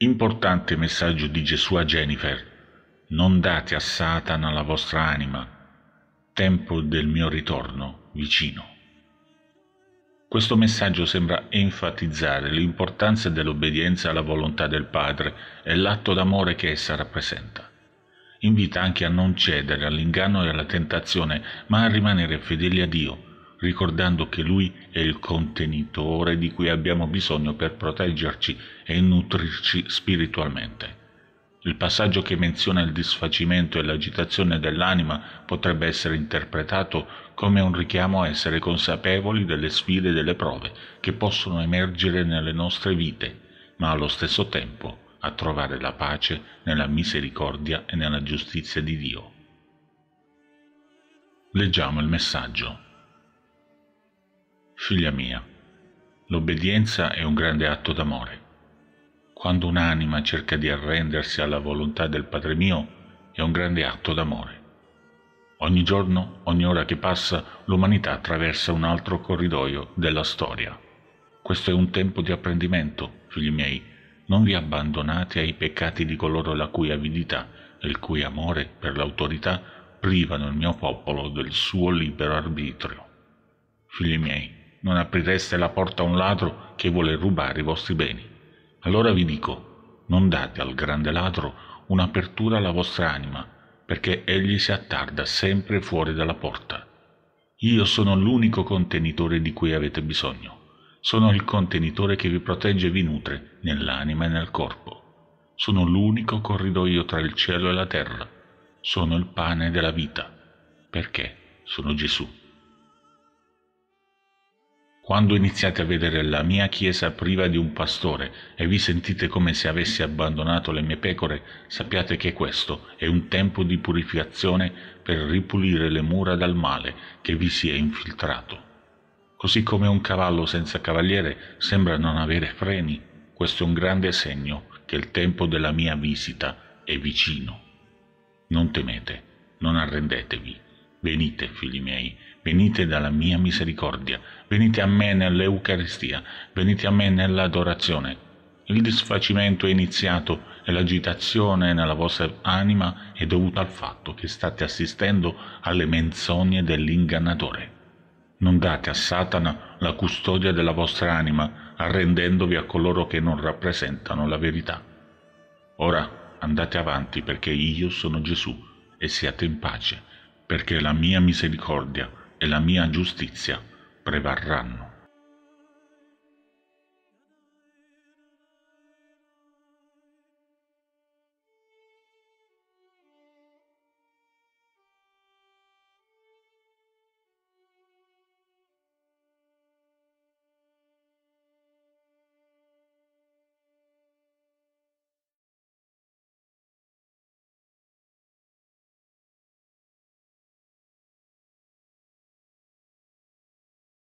Importante messaggio di Gesù a Jennifer. Non date a Satana la vostra anima. Tempo del mio ritorno vicino. Questo messaggio sembra enfatizzare l'importanza dell'obbedienza alla volontà del Padre e l'atto d'amore che essa rappresenta. Invita anche a non cedere all'inganno e alla tentazione, ma a rimanere fedeli a Dio, ricordando che Lui è il contenitore di cui abbiamo bisogno per proteggerci e nutrirci spiritualmente. Il passaggio che menziona il disfacimento e l'agitazione dell'anima potrebbe essere interpretato come un richiamo a essere consapevoli delle sfide e delle prove che possono emergere nelle nostre vite, ma allo stesso tempo a trovare la pace nella misericordia e nella giustizia di Dio. Leggiamo il messaggio. Figlia mia, l'obbedienza è un grande atto d'amore. Quando un'anima cerca di arrendersi alla volontà del Padre mio, è un grande atto d'amore. Ogni giorno, ogni ora che passa, l'umanità attraversa un altro corridoio della storia. Questo è un tempo di apprendimento, figli miei. Non vi abbandonate ai peccati di coloro la cui avidità e il cui amore per l'autorità privano il mio popolo del suo libero arbitrio. Figli miei, non aprireste la porta a un ladro che vuole rubare i vostri beni. Allora vi dico, non date al grande ladro un'apertura alla vostra anima, perché egli si attarda sempre fuori dalla porta. Io sono l'unico contenitore di cui avete bisogno. Sono il contenitore che vi protegge e vi nutre nell'anima e nel corpo. Sono l'unico corridoio tra il cielo e la terra. Sono il pane della vita, perché sono Gesù. Quando iniziate a vedere la mia chiesa priva di un pastore e vi sentite come se avessi abbandonato le mie pecore, sappiate che questo è un tempo di purificazione per ripulire le mura dal male che vi si è infiltrato. Così come un cavallo senza cavaliere sembra non avere freni, questo è un grande segno che il tempo della mia visita è vicino. Non temete, non arrendetevi Venite, figli miei, venite dalla mia misericordia, venite a me nell'Eucaristia, venite a me nell'adorazione. Il disfacimento è iniziato e l'agitazione nella vostra anima è dovuta al fatto che state assistendo alle menzogne dell'ingannatore. Non date a Satana la custodia della vostra anima, arrendendovi a coloro che non rappresentano la verità. Ora andate avanti perché io sono Gesù e siate in pace perché la mia misericordia e la mia giustizia prevarranno.